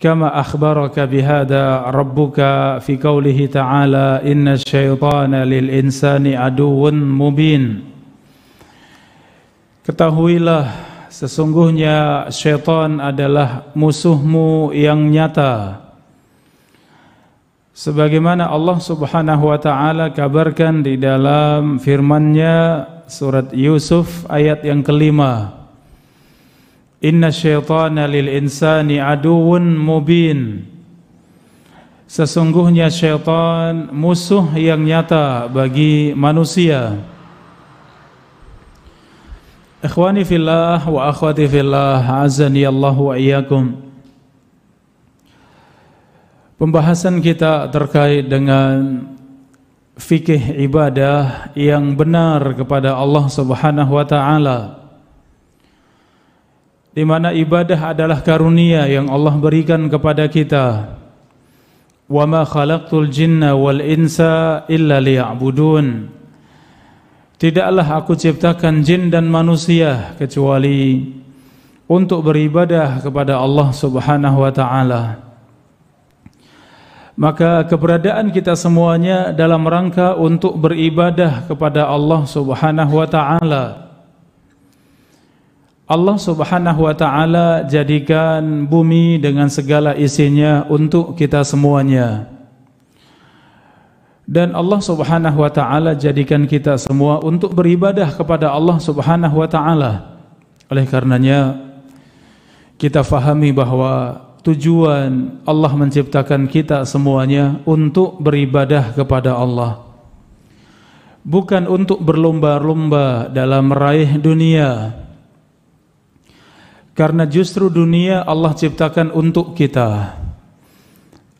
كما أخبرك بهذا ربك في قوله تعالى إن الشيطان للإنسان عدو مبين Ketahuilah sesungguhnya syaitan adalah musuhmu yang nyata Sebagaimana Allah subhanahu wa ta'ala kabarkan di dalam firmannya surat Yusuf ayat yang kelima Inna syaitana lil insani aduun mubin Sesungguhnya syaitan musuh yang nyata bagi manusia Ikhwani fillah wa akhwati fillah Azani Allah wa iyakum Pembahasan kita terkait dengan fikih ibadah yang benar kepada Allah Subhanahu wa taala di mana ibadah adalah karunia yang Allah berikan kepada kita. Wa ma khalaqtul jinna wal insa illa liya'budun. Tidaklah aku ciptakan jin dan manusia kecuali untuk beribadah kepada Allah Subhanahu wa taala. Maka keberadaan kita semuanya dalam rangka untuk beribadah kepada Allah Subhanahu wa taala. Allah Subhanahu wa taala jadikan bumi dengan segala isinya untuk kita semuanya. Dan Allah Subhanahu wa taala jadikan kita semua untuk beribadah kepada Allah Subhanahu wa taala. Oleh karenanya kita fahami bahwa tujuan Allah menciptakan kita semuanya untuk beribadah kepada Allah. Bukan untuk berlomba-lomba dalam meraih dunia. Karena justru dunia Allah ciptakan untuk kita.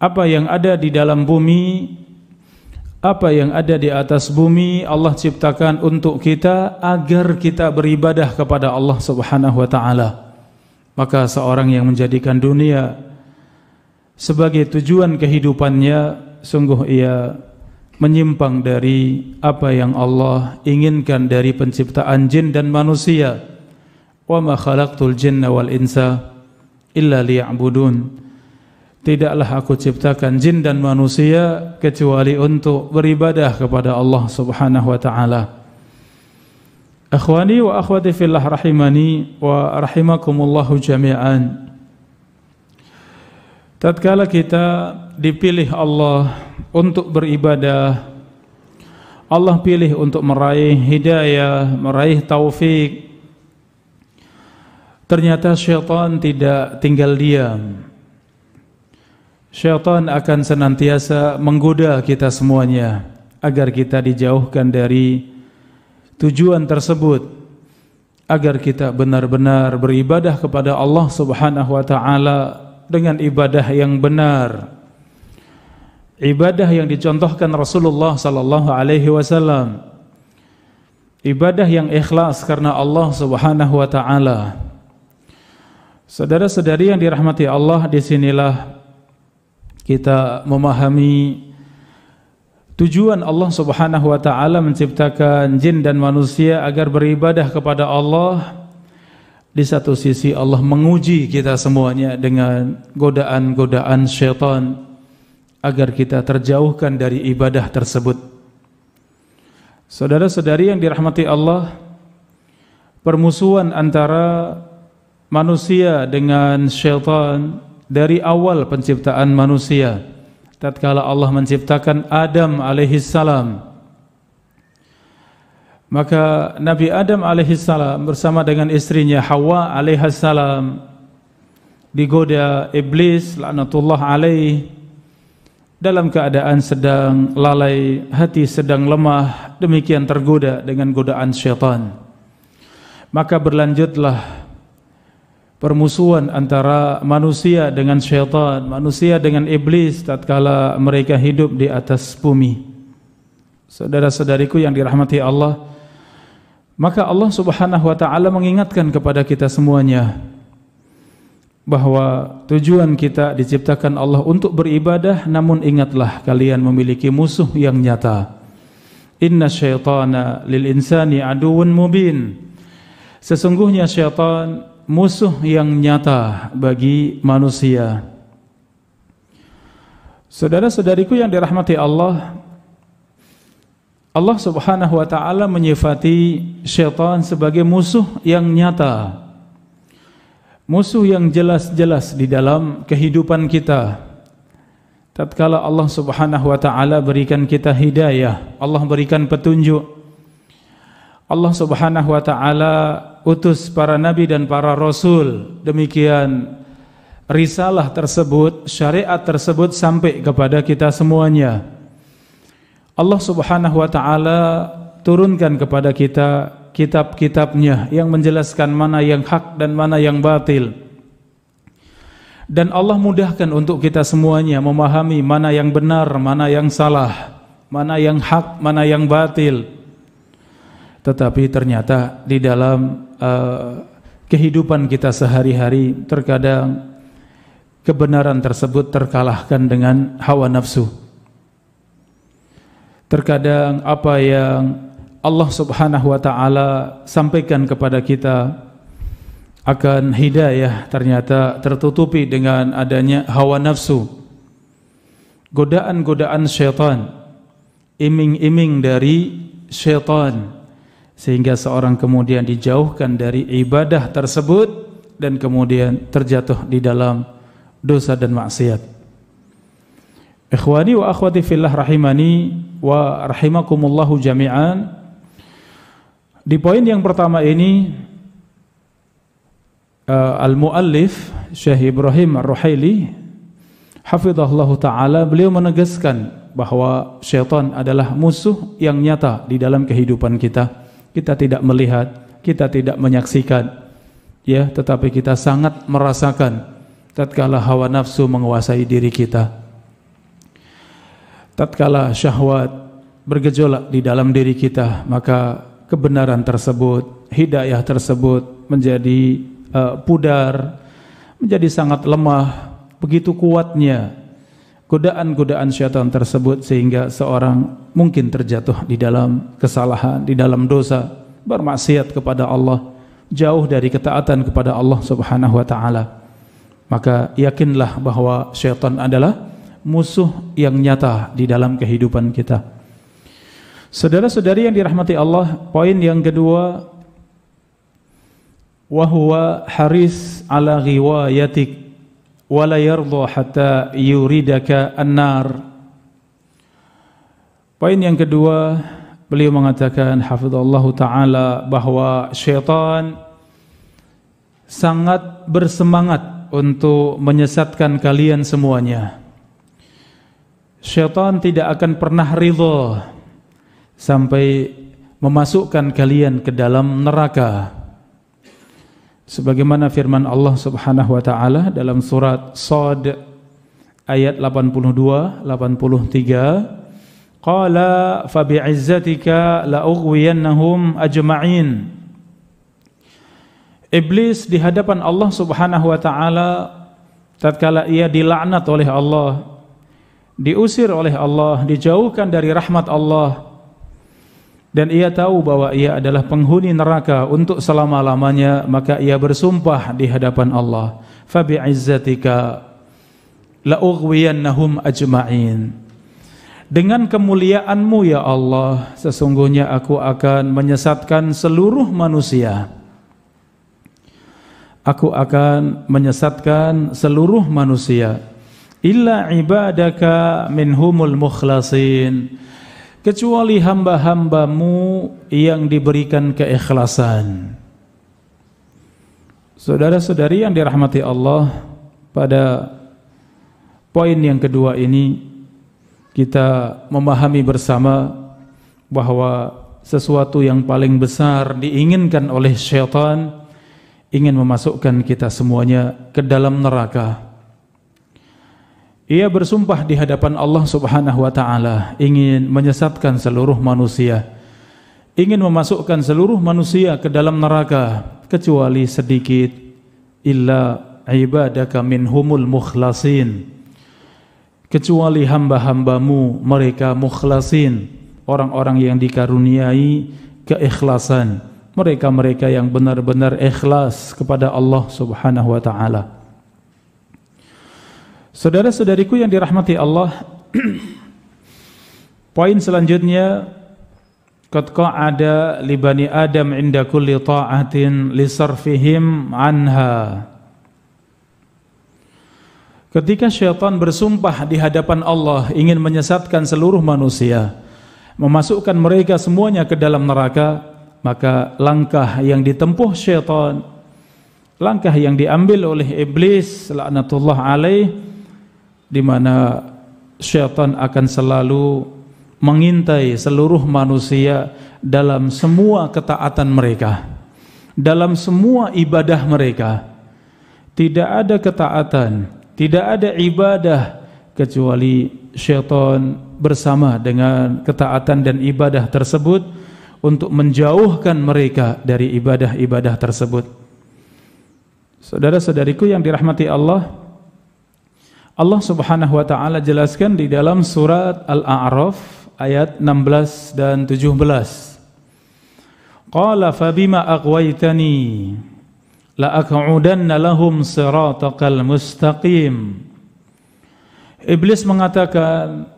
Apa yang ada di dalam bumi, apa yang ada di atas bumi Allah ciptakan untuk kita agar kita beribadah kepada Allah Subhanahu wa taala. Maka seorang yang menjadikan dunia sebagai tujuan kehidupannya sungguh ia menyimpang dari apa yang Allah inginkan dari penciptaan jin dan manusia wa ma khalaqtul jinna wal insa illa liya'budun tidaklah aku ciptakan jin dan manusia kecuali untuk beribadah kepada Allah Subhanahu wa taala Akhwani wa akhwati fillah rahimani wa rahimakumullahu jami'an Tatkala kita dipilih Allah untuk beribadah Allah pilih untuk meraih hidayah, meraih taufik, Ternyata syaitan tidak tinggal diam. Syaitan akan senantiasa menggoda kita semuanya agar kita dijauhkan dari tujuan tersebut agar kita benar-benar beribadah kepada Allah Subhanahu wa taala dengan ibadah yang benar. Ibadah yang dicontohkan Rasulullah sallallahu alaihi wasallam. Ibadah yang ikhlas karena Allah Subhanahu wa taala. Saudara-saudari yang dirahmati Allah, disinilah kita memahami tujuan Allah Subhanahu wa taala menciptakan jin dan manusia agar beribadah kepada Allah. Di satu sisi Allah menguji kita semuanya dengan godaan-godaan syaitan agar kita terjauhkan dari ibadah tersebut. Saudara-saudari yang dirahmati Allah, permusuhan antara manusia dengan syaitan dari awal penciptaan manusia. Tatkala Allah menciptakan Adam alaihi salam, maka Nabi Adam alaihi salam bersama dengan istrinya Hawa alaihi salam digoda iblis laknatullah alaihi dalam keadaan sedang lalai, hati sedang lemah, demikian tergoda dengan godaan syaitan. Maka berlanjutlah permusuhan antara manusia dengan syaitan, manusia dengan iblis tatkala mereka hidup di atas bumi. Saudara-saudariku yang dirahmati Allah, maka Allah Subhanahu wa taala mengingatkan kepada kita semuanya bahwa tujuan kita diciptakan Allah untuk beribadah namun ingatlah kalian memiliki musuh yang nyata. Inna syaitana lil insani aduun mubin. Sesungguhnya syaitan musuh yang nyata bagi manusia. Saudara-saudariku yang dirahmati Allah, Allah Subhanahu wa taala menyifati syaitan sebagai musuh yang nyata. Musuh yang jelas-jelas di dalam kehidupan kita. Tatkala Allah Subhanahu wa taala berikan kita hidayah, Allah berikan petunjuk. Allah Subhanahu wa taala utus para nabi dan para rasul. Demikian risalah tersebut, syariat tersebut sampai kepada kita semuanya. Allah Subhanahu wa taala turunkan kepada kita kitab-kitabnya yang menjelaskan mana yang hak dan mana yang batil. Dan Allah mudahkan untuk kita semuanya memahami mana yang benar, mana yang salah, mana yang hak, mana yang batil tetapi ternyata di dalam uh, kehidupan kita sehari-hari terkadang kebenaran tersebut terkalahkan dengan hawa nafsu. Terkadang apa yang Allah Subhanahu wa taala sampaikan kepada kita akan hidayah ternyata tertutupi dengan adanya hawa nafsu. Godaan-godaan syaitan, iming-iming dari syaitan sehingga seorang kemudian dijauhkan dari ibadah tersebut dan kemudian terjatuh di dalam dosa dan maksiat. Ikhwani wa akhwati fillah rahimani wa rahimakumullahu jami'an. Di poin yang pertama ini uh, al-muallif Syekh Ibrahim Ar-Ruhaili hafizahullah taala beliau menegaskan bahwa syaitan adalah musuh yang nyata di dalam kehidupan kita kita tidak melihat, kita tidak menyaksikan, ya, tetapi kita sangat merasakan tatkala hawa nafsu menguasai diri kita. Tatkala syahwat bergejolak di dalam diri kita, maka kebenaran tersebut, hidayah tersebut menjadi uh, pudar, menjadi sangat lemah, begitu kuatnya godaan-godaan syaitan tersebut sehingga seorang mungkin terjatuh di dalam kesalahan, di dalam dosa, bermaksiat kepada Allah, jauh dari ketaatan kepada Allah Subhanahu wa taala. Maka yakinlah bahwa syaitan adalah musuh yang nyata di dalam kehidupan kita. Saudara-saudari yang dirahmati Allah, poin yang kedua wahwa haris ala riwayatik ولا يرضى yuridaka an-nar. Poin yang kedua, beliau mengatakan hafizallah taala bahwa syaitan sangat bersemangat untuk menyesatkan kalian semuanya. Syaitan tidak akan pernah ridho sampai memasukkan kalian ke dalam neraka sebagaimana firman Allah Subhanahu wa taala dalam surat Sad ayat 82 83 qala fa bi'izzatika la ughwiyannahum ajma'in Iblis di hadapan Allah Subhanahu wa taala tatkala ia dilaknat oleh Allah diusir oleh Allah dijauhkan dari rahmat Allah dan ia tahu bahwa ia adalah penghuni neraka untuk selama-lamanya maka ia bersumpah di hadapan Allah fa bi'izzatika la ughwiyannahum ajma'in dengan kemuliaanmu ya Allah sesungguhnya aku akan menyesatkan seluruh manusia aku akan menyesatkan seluruh manusia illa ibadaka minhumul mukhlasin kecuali hamba-hambamu yang diberikan keikhlasan. Saudara-saudari yang dirahmati Allah, pada poin yang kedua ini kita memahami bersama bahwa sesuatu yang paling besar diinginkan oleh syaitan ingin memasukkan kita semuanya ke dalam neraka. Ia bersumpah di hadapan Allah Subhanahu wa taala ingin menyesatkan seluruh manusia. Ingin memasukkan seluruh manusia ke dalam neraka kecuali sedikit illa ibadaka minhumul mukhlasin. Kecuali hamba-hambamu mereka mukhlasin, orang-orang yang dikaruniai keikhlasan. Mereka-mereka yang benar-benar ikhlas kepada Allah Subhanahu wa taala. Saudara-saudariku yang dirahmati Allah, poin selanjutnya Qad ada libani Adam inda kulli ta'atin li sarfihim anha. Ketika syaitan bersumpah di hadapan Allah ingin menyesatkan seluruh manusia, memasukkan mereka semuanya ke dalam neraka, maka langkah yang ditempuh syaitan, langkah yang diambil oleh iblis laknatullah alaih di mana syaitan akan selalu mengintai seluruh manusia dalam semua ketaatan mereka, dalam semua ibadah mereka. Tidak ada ketaatan, tidak ada ibadah kecuali syaitan bersama dengan ketaatan dan ibadah tersebut untuk menjauhkan mereka dari ibadah-ibadah tersebut. Saudara-saudariku yang dirahmati Allah, Allah Subhanahu wa taala jelaskan di dalam surat Al-A'raf ayat 16 dan 17. Qala bima aghwaytani la aq'udanna lahum siratakal mustaqim. Iblis mengatakan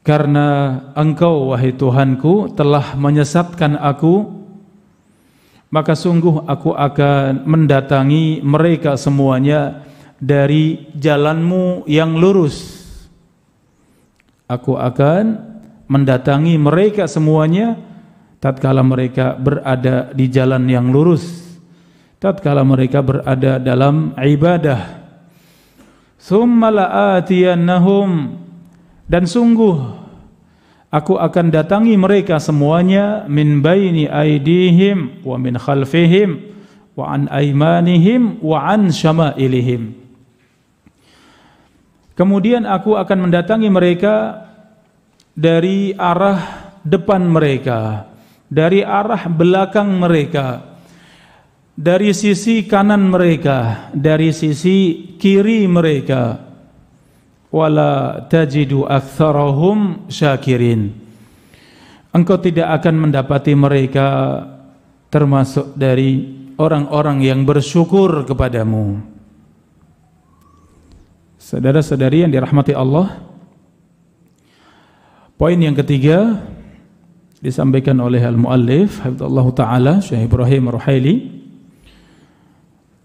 karena engkau wahai Tuhanku telah menyesatkan aku maka sungguh aku akan mendatangi mereka semuanya dari jalanmu yang lurus. Aku akan mendatangi mereka semuanya tatkala mereka berada di jalan yang lurus. Tatkala mereka berada dalam ibadah. Summa dan sungguh aku akan datangi mereka semuanya min baini aidihim wa min khalfihim wa an aimanihim wa an syama'ilihim Kemudian aku akan mendatangi mereka dari arah depan mereka, dari arah belakang mereka, dari sisi kanan mereka, dari sisi kiri mereka. Wala tajidu aktsarahum syakirin. Engkau tidak akan mendapati mereka termasuk dari orang-orang yang bersyukur kepadamu. Saudara-saudari yang dirahmati Allah, poin yang ketiga disampaikan oleh al-muallif Hafizullah taala Syekh Ibrahim Ruhaili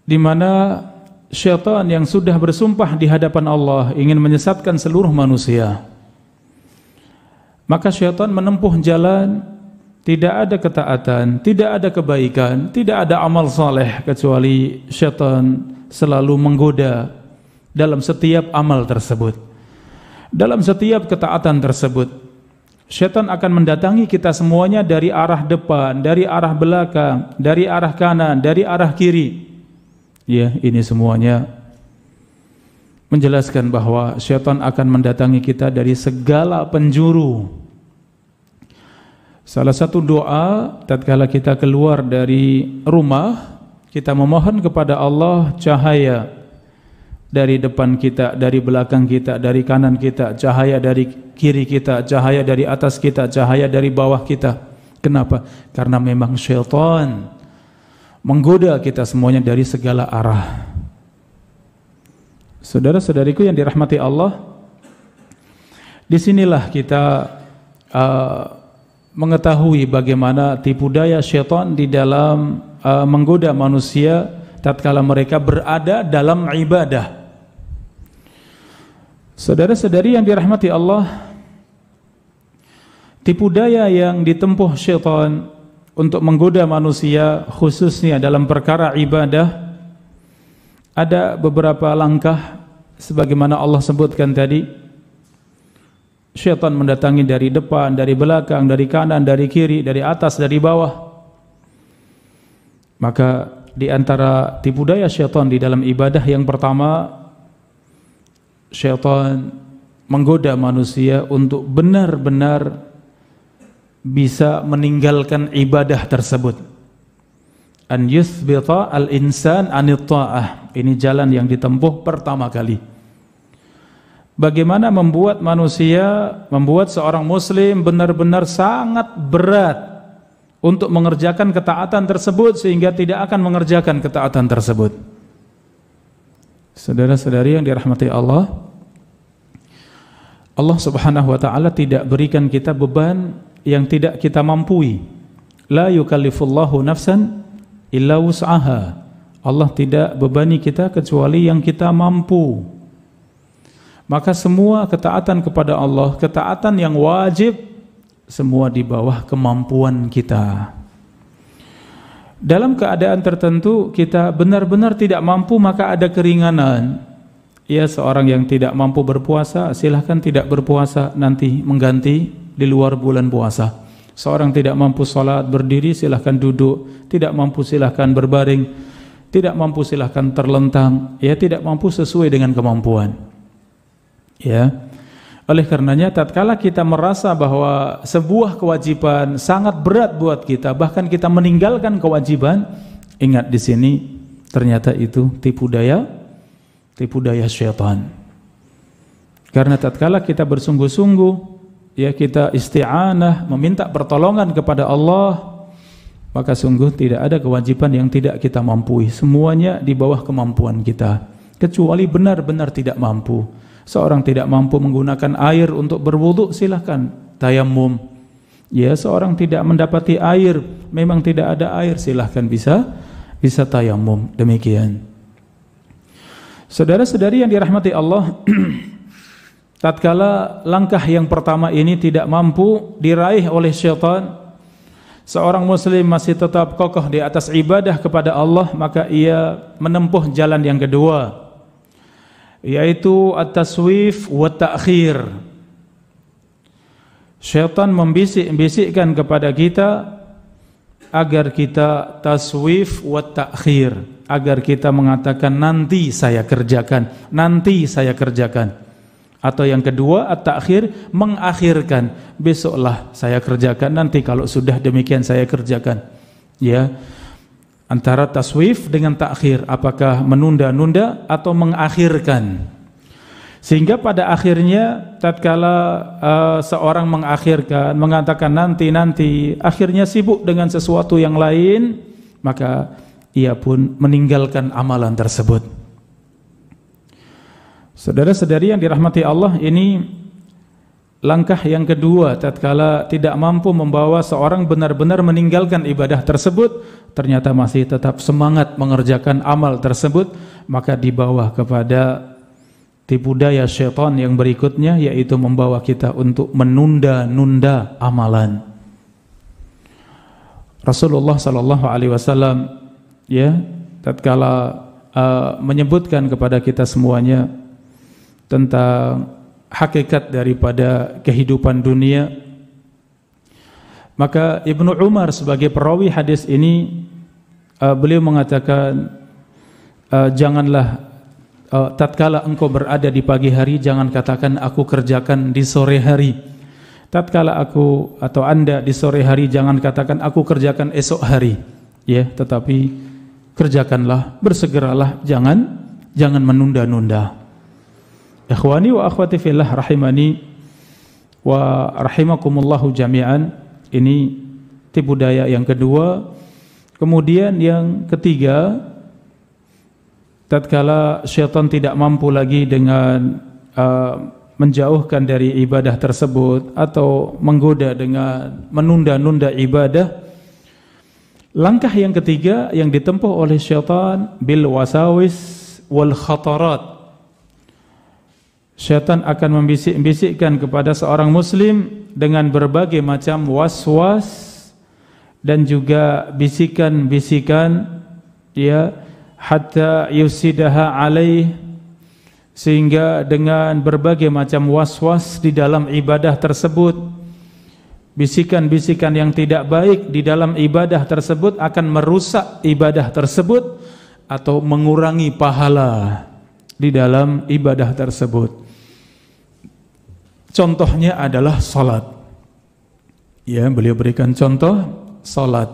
di mana syaitan yang sudah bersumpah di hadapan Allah ingin menyesatkan seluruh manusia. Maka syaitan menempuh jalan tidak ada ketaatan, tidak ada kebaikan, tidak ada amal saleh kecuali syaitan selalu menggoda dalam setiap amal tersebut. Dalam setiap ketaatan tersebut, setan akan mendatangi kita semuanya dari arah depan, dari arah belakang, dari arah kanan, dari arah kiri. Ya, ini semuanya menjelaskan bahwa setan akan mendatangi kita dari segala penjuru. Salah satu doa tatkala kita keluar dari rumah, kita memohon kepada Allah cahaya dari depan kita, dari belakang kita, dari kanan kita, cahaya dari kiri kita, cahaya dari atas kita, cahaya dari bawah kita. Kenapa? Karena memang syaitan menggoda kita semuanya dari segala arah. Saudara-saudariku yang dirahmati Allah, disinilah kita uh, mengetahui bagaimana tipu daya syaitan di dalam uh, menggoda manusia tatkala mereka berada dalam ibadah. Saudara-saudari yang dirahmati Allah, tipu daya yang ditempuh syaitan untuk menggoda manusia khususnya dalam perkara ibadah ada beberapa langkah sebagaimana Allah sebutkan tadi. Syaitan mendatangi dari depan, dari belakang, dari kanan, dari kiri, dari atas, dari bawah. Maka di antara tipu daya syaitan di dalam ibadah yang pertama syaitan menggoda manusia untuk benar-benar bisa meninggalkan ibadah tersebut. An yuthbita al-insan an ta'ah. Ini jalan yang ditempuh pertama kali. Bagaimana membuat manusia, membuat seorang muslim benar-benar sangat berat untuk mengerjakan ketaatan tersebut sehingga tidak akan mengerjakan ketaatan tersebut. Saudara-saudari yang dirahmati Allah, Allah Subhanahu wa taala tidak berikan kita beban yang tidak kita mampui. La yukallifullahu nafsan illa wus'aha. Allah tidak bebani kita kecuali yang kita mampu. Maka semua ketaatan kepada Allah, ketaatan yang wajib semua di bawah kemampuan kita dalam keadaan tertentu kita benar-benar tidak mampu maka ada keringanan. Ya seorang yang tidak mampu berpuasa silahkan tidak berpuasa nanti mengganti di luar bulan puasa. Seorang tidak mampu sholat berdiri silahkan duduk, tidak mampu silahkan berbaring, tidak mampu silahkan terlentang, ya tidak mampu sesuai dengan kemampuan. Ya, oleh karenanya tatkala kita merasa bahwa sebuah kewajiban sangat berat buat kita, bahkan kita meninggalkan kewajiban, ingat di sini ternyata itu tipu daya tipu daya syaitan. Karena tatkala kita bersungguh-sungguh ya kita isti'anah meminta pertolongan kepada Allah maka sungguh tidak ada kewajiban yang tidak kita mampu. Semuanya di bawah kemampuan kita kecuali benar-benar tidak mampu. Seorang tidak mampu menggunakan air untuk berwudu, silahkan tayamum. Ya, seorang tidak mendapati air, memang tidak ada air, silahkan bisa bisa tayamum. Demikian. Saudara-saudari yang dirahmati Allah, tatkala langkah yang pertama ini tidak mampu diraih oleh syaitan, seorang muslim masih tetap kokoh di atas ibadah kepada Allah maka ia menempuh jalan yang kedua yaitu at-taswif wa ta'khir. Syaitan membisik-bisikkan kepada kita agar kita taswif wa ta'khir, agar kita mengatakan nanti saya kerjakan, nanti saya kerjakan. Atau yang kedua at-ta'khir mengakhirkan, besoklah saya kerjakan, nanti kalau sudah demikian saya kerjakan. Ya antara taswif dengan takhir apakah menunda-nunda atau mengakhirkan sehingga pada akhirnya tatkala uh, seorang mengakhirkan mengatakan nanti nanti akhirnya sibuk dengan sesuatu yang lain maka ia pun meninggalkan amalan tersebut Saudara-saudari yang dirahmati Allah ini Langkah yang kedua, tatkala tidak mampu membawa seorang benar-benar meninggalkan ibadah tersebut, ternyata masih tetap semangat mengerjakan amal tersebut, maka dibawa kepada tipu daya syaitan yang berikutnya, yaitu membawa kita untuk menunda-nunda amalan. Rasulullah Sallallahu Alaihi Wasallam, ya, tatkala uh, menyebutkan kepada kita semuanya tentang hakikat daripada kehidupan dunia maka Ibnu Umar sebagai perawi hadis ini uh, beliau mengatakan uh, janganlah uh, tatkala engkau berada di pagi hari jangan katakan aku kerjakan di sore hari tatkala aku atau Anda di sore hari jangan katakan aku kerjakan esok hari ya yeah, tetapi kerjakanlah bersegeralah jangan jangan menunda-nunda Ikhwani wa akhwati fillah rahimani wa rahimakumullahu jami'an. Ini tipu daya yang kedua. Kemudian yang ketiga, tatkala syaitan tidak mampu lagi dengan uh, menjauhkan dari ibadah tersebut atau menggoda dengan menunda-nunda ibadah langkah yang ketiga yang ditempuh oleh syaitan bil wasawis wal khatarat Syaitan akan membisik-bisikkan kepada seorang muslim dengan berbagai macam was-was dan juga bisikan-bisikan ya hatta yusidaha alaih sehingga dengan berbagai macam was-was di dalam ibadah tersebut bisikan-bisikan yang tidak baik di dalam ibadah tersebut akan merusak ibadah tersebut atau mengurangi pahala di dalam ibadah tersebut. Contohnya adalah salat. Ya, beliau berikan contoh salat.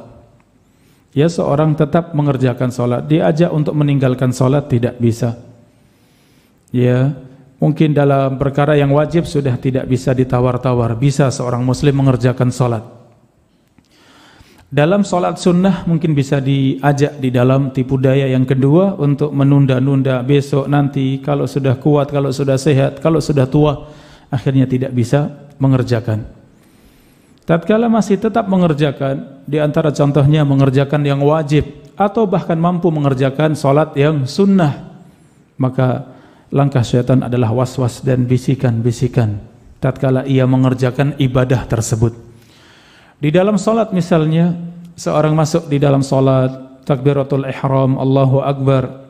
Ya, seorang tetap mengerjakan salat, diajak untuk meninggalkan salat tidak bisa. Ya, mungkin dalam perkara yang wajib sudah tidak bisa ditawar-tawar, bisa seorang muslim mengerjakan salat. Dalam sholat sunnah mungkin bisa diajak di dalam tipu daya yang kedua untuk menunda-nunda besok nanti kalau sudah kuat, kalau sudah sehat, kalau sudah tua akhirnya tidak bisa mengerjakan. Tatkala masih tetap mengerjakan, di antara contohnya mengerjakan yang wajib atau bahkan mampu mengerjakan sholat yang sunnah, maka langkah syaitan adalah was-was dan bisikan-bisikan. Tatkala ia mengerjakan ibadah tersebut. Di dalam sholat misalnya, seorang masuk di dalam sholat, takbiratul ihram, Allahu Akbar,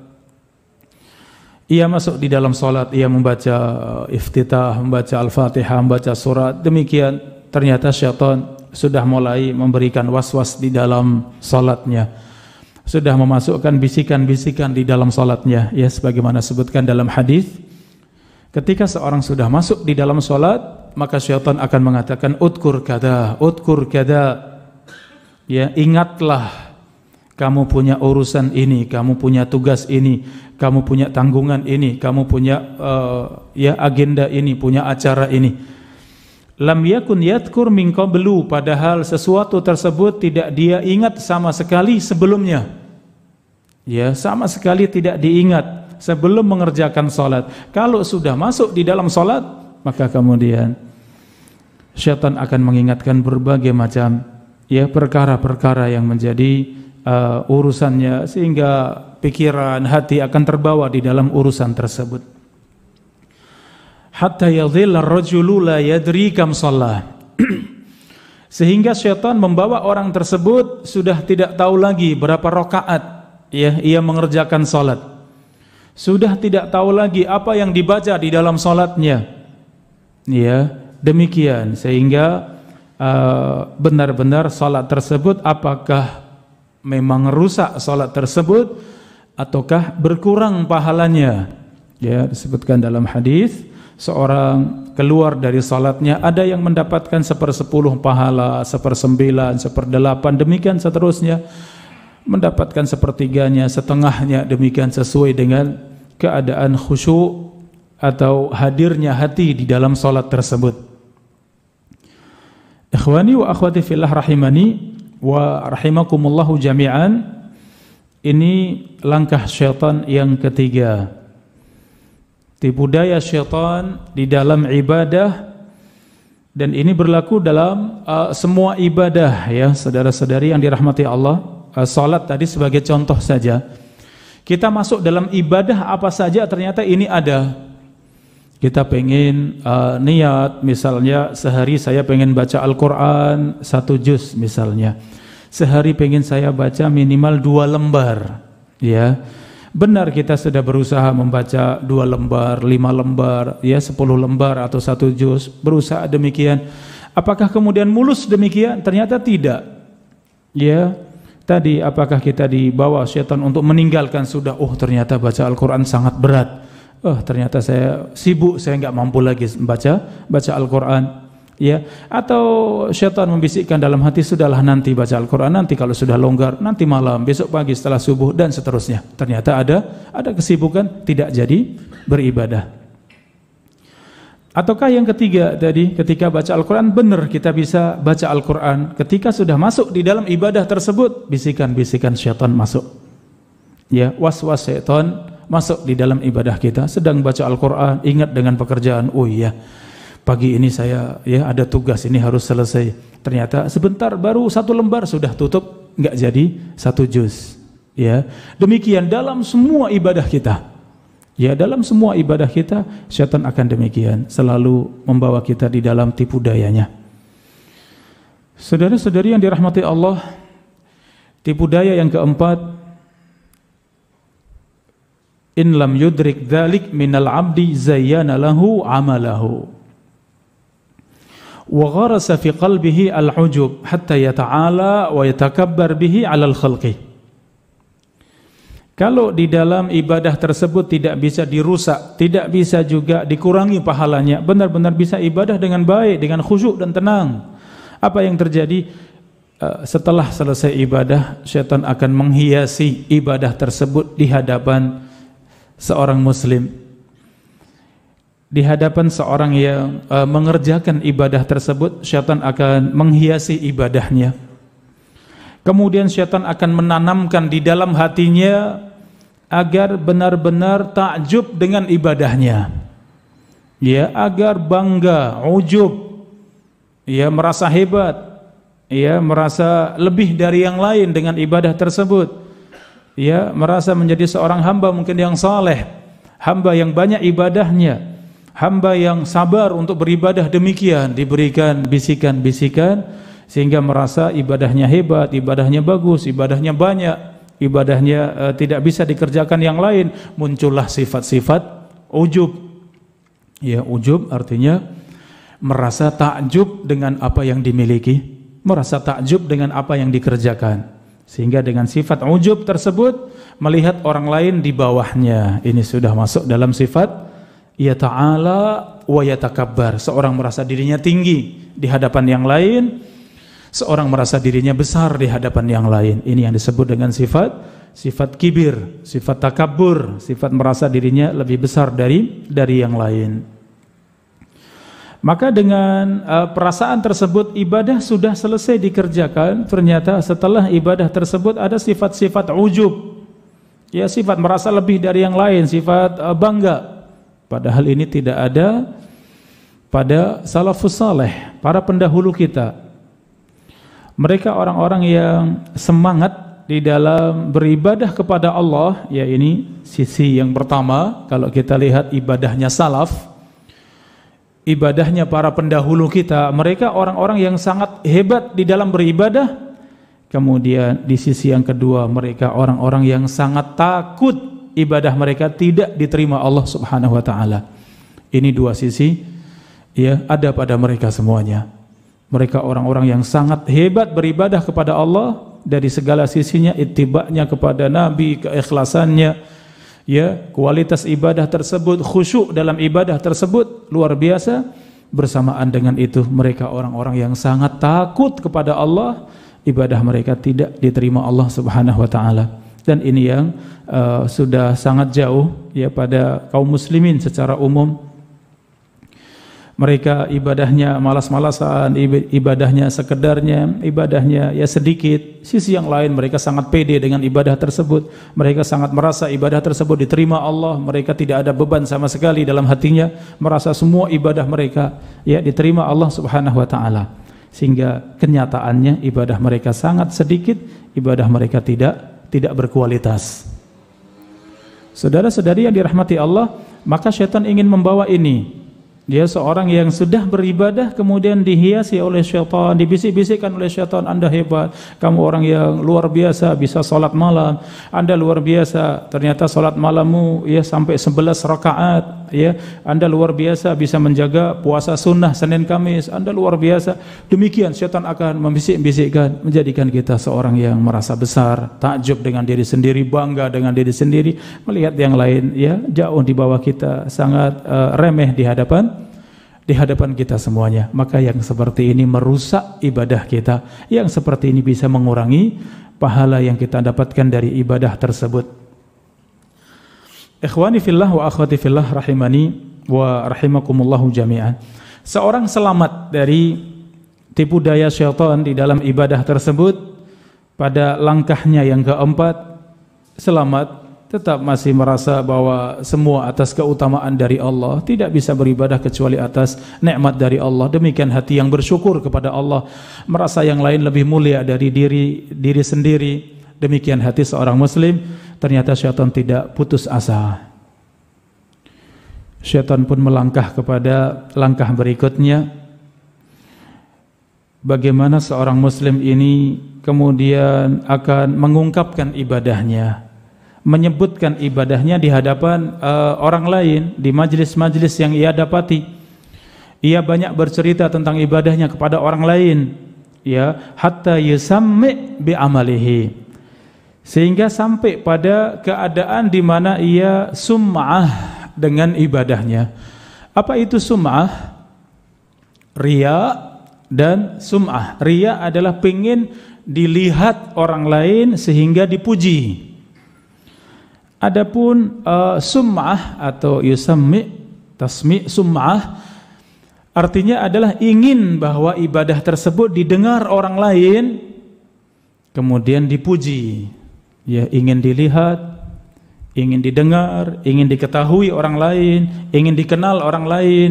ia masuk di dalam solat, ia membaca uh, iftitah, membaca al-fatihah, membaca surat. Demikian ternyata syaitan sudah mulai memberikan was-was di dalam solatnya. Sudah memasukkan bisikan-bisikan di dalam solatnya. Ya, sebagaimana sebutkan dalam hadis. Ketika seorang sudah masuk di dalam solat, maka syaitan akan mengatakan, Utkur kada, utkur kada. Ya, ingatlah kamu punya urusan ini, kamu punya tugas ini, kamu punya tanggungan ini, kamu punya uh, ya agenda ini, punya acara ini. Lam yakun yadkur min qablu padahal sesuatu tersebut tidak dia ingat sama sekali sebelumnya. Ya, sama sekali tidak diingat sebelum mengerjakan salat. Kalau sudah masuk di dalam salat, maka kemudian syaitan akan mengingatkan berbagai macam ya perkara-perkara yang menjadi uh, urusannya sehingga pikiran hati akan terbawa di dalam urusan tersebut hatta yadhilla rajulu la yadri kam sehingga syaitan membawa orang tersebut sudah tidak tahu lagi berapa rokaat ya ia mengerjakan salat sudah tidak tahu lagi apa yang dibaca di dalam salatnya ya demikian sehingga uh, benar-benar uh, salat tersebut apakah memang rusak salat tersebut ataukah berkurang pahalanya ya disebutkan dalam hadis seorang keluar dari salatnya ada yang mendapatkan sepersepuluh pahala sepersembilan seperdelapan demikian seterusnya mendapatkan sepertiganya setengahnya demikian sesuai dengan keadaan khusyuk atau hadirnya hati di dalam salat tersebut Ikhwani wa akhwati fillah rahimani wa rahimakumullahu jami'an ini langkah syaitan yang ketiga tipu daya syaitan di dalam ibadah dan ini berlaku dalam uh, semua ibadah ya saudara-saudari yang dirahmati Allah uh, salat tadi sebagai contoh saja kita masuk dalam ibadah apa saja ternyata ini ada kita pengen uh, eh, niat misalnya sehari saya pengen baca Al-Quran satu juz misalnya sehari pengen saya baca minimal dua lembar ya benar kita sudah berusaha membaca dua lembar lima lembar ya sepuluh lembar atau satu juz berusaha demikian apakah kemudian mulus demikian ternyata tidak ya tadi apakah kita dibawa setan untuk meninggalkan sudah oh ternyata baca Al-Quran sangat berat oh ternyata saya sibuk saya nggak mampu lagi membaca baca Al-Qur'an ya atau syaitan membisikkan dalam hati sudahlah nanti baca Al-Qur'an nanti kalau sudah longgar nanti malam besok pagi setelah subuh dan seterusnya ternyata ada ada kesibukan tidak jadi beribadah Ataukah yang ketiga tadi ketika baca Al-Quran benar kita bisa baca Al-Quran ketika sudah masuk di dalam ibadah tersebut bisikan-bisikan syaitan masuk ya was-was syaitan masuk di dalam ibadah kita sedang baca Al-Qur'an ingat dengan pekerjaan oh iya pagi ini saya ya ada tugas ini harus selesai ternyata sebentar baru satu lembar sudah tutup nggak jadi satu juz ya demikian dalam semua ibadah kita ya dalam semua ibadah kita setan akan demikian selalu membawa kita di dalam tipu dayanya saudara-saudari yang dirahmati Allah tipu daya yang keempat in lam yudrik dhalik minal abdi zayyana lahu amalahu wa gharasa fi qalbihi al-ujub hatta yata'ala wa yatakabbar bihi 'alal khalqi kalau di dalam ibadah tersebut tidak bisa dirusak, tidak bisa juga dikurangi pahalanya, benar-benar bisa ibadah dengan baik, dengan khusyuk dan tenang. Apa yang terjadi? Eh, setelah selesai ibadah, setan akan menghiasi ibadah tersebut di hadapan seorang muslim di hadapan seorang yang uh, mengerjakan ibadah tersebut, syaitan akan menghiasi ibadahnya. Kemudian syaitan akan menanamkan di dalam hatinya agar benar-benar takjub dengan ibadahnya. Ya, agar bangga, ujub. Ya, merasa hebat. Ya, merasa lebih dari yang lain dengan ibadah tersebut ya merasa menjadi seorang hamba mungkin yang saleh, hamba yang banyak ibadahnya, hamba yang sabar untuk beribadah demikian diberikan bisikan-bisikan sehingga merasa ibadahnya hebat, ibadahnya bagus, ibadahnya banyak, ibadahnya e, tidak bisa dikerjakan yang lain, muncullah sifat-sifat ujub. Ya, ujub artinya merasa takjub dengan apa yang dimiliki, merasa takjub dengan apa yang dikerjakan. Sehingga dengan sifat ujub tersebut melihat orang lain di bawahnya. Ini sudah masuk dalam sifat ya ta'ala wa takabbar Seorang merasa dirinya tinggi di hadapan yang lain, seorang merasa dirinya besar di hadapan yang lain. Ini yang disebut dengan sifat sifat kibir, sifat takabur, sifat merasa dirinya lebih besar dari dari yang lain. Maka dengan uh, perasaan tersebut ibadah sudah selesai dikerjakan, ternyata setelah ibadah tersebut ada sifat-sifat ujub. Ya sifat merasa lebih dari yang lain, sifat uh, bangga. Padahal ini tidak ada pada salafus saleh, para pendahulu kita. Mereka orang-orang yang semangat di dalam beribadah kepada Allah, ya ini sisi yang pertama kalau kita lihat ibadahnya salaf ibadahnya para pendahulu kita. Mereka orang-orang yang sangat hebat di dalam beribadah. Kemudian di sisi yang kedua mereka orang-orang yang sangat takut ibadah mereka tidak diterima Allah Subhanahu wa taala. Ini dua sisi ya ada pada mereka semuanya. Mereka orang-orang yang sangat hebat beribadah kepada Allah dari segala sisinya, ittiba'nya kepada nabi, keikhlasannya, ya kualitas ibadah tersebut khusyuk dalam ibadah tersebut luar biasa bersamaan dengan itu mereka orang-orang yang sangat takut kepada Allah ibadah mereka tidak diterima Allah Subhanahu wa taala dan ini yang uh, sudah sangat jauh ya pada kaum muslimin secara umum mereka ibadahnya malas-malasan, ibadahnya sekedarnya, ibadahnya ya sedikit. Sisi yang lain mereka sangat pede dengan ibadah tersebut. Mereka sangat merasa ibadah tersebut diterima Allah. Mereka tidak ada beban sama sekali dalam hatinya, merasa semua ibadah mereka ya diterima Allah Subhanahu wa taala. Sehingga kenyataannya ibadah mereka sangat sedikit, ibadah mereka tidak tidak berkualitas. Saudara-saudari yang dirahmati Allah, maka setan ingin membawa ini dia seorang yang sudah beribadah kemudian dihiasi oleh syaitan, dibisik-bisikkan oleh syaitan, Anda hebat, kamu orang yang luar biasa bisa sholat malam, Anda luar biasa, ternyata sholat malammu ya sampai 11 rakaat, ya. Anda luar biasa bisa menjaga puasa sunnah Senin Kamis, Anda luar biasa. Demikian syaitan akan membisik-bisikkan menjadikan kita seorang yang merasa besar, takjub dengan diri sendiri, bangga dengan diri sendiri, melihat yang lain ya jauh di bawah kita, sangat uh, remeh di hadapan di hadapan kita semuanya. Maka yang seperti ini merusak ibadah kita. Yang seperti ini bisa mengurangi pahala yang kita dapatkan dari ibadah tersebut. Ikhwani fillah wa akhwati fillah rahimani wa rahimakumullahu jami'an. Seorang selamat dari tipu daya syaitan di dalam ibadah tersebut pada langkahnya yang keempat selamat tetap masih merasa bahwa semua atas keutamaan dari Allah tidak bisa beribadah kecuali atas nikmat dari Allah demikian hati yang bersyukur kepada Allah merasa yang lain lebih mulia dari diri diri sendiri demikian hati seorang muslim ternyata syaitan tidak putus asa syaitan pun melangkah kepada langkah berikutnya bagaimana seorang muslim ini kemudian akan mengungkapkan ibadahnya menyebutkan ibadahnya di hadapan uh, orang lain di majlis-majlis yang ia dapati. Ia banyak bercerita tentang ibadahnya kepada orang lain, ya, hatta yusammi bi amalihi. Sehingga sampai pada keadaan di mana ia sum'ah dengan ibadahnya. Apa itu sum'ah? Ria dan sum'ah. Ria adalah pengin dilihat orang lain sehingga dipuji Adapun uh, sum'ah atau yusammi tasmi sum'ah artinya adalah ingin bahwa ibadah tersebut didengar orang lain kemudian dipuji. Ya, ingin dilihat, ingin didengar, ingin diketahui orang lain, ingin dikenal orang lain.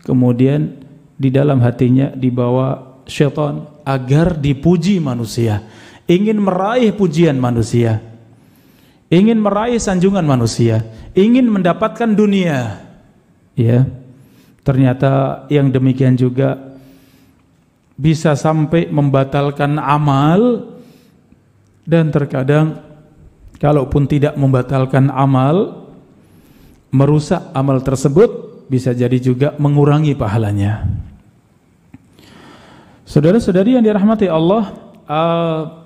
Kemudian di dalam hatinya dibawa syaitan agar dipuji manusia, ingin meraih pujian manusia ingin meraih sanjungan manusia, ingin mendapatkan dunia. Ya. Ternyata yang demikian juga bisa sampai membatalkan amal dan terkadang kalaupun tidak membatalkan amal merusak amal tersebut bisa jadi juga mengurangi pahalanya. Saudara-saudari yang dirahmati Allah, uh,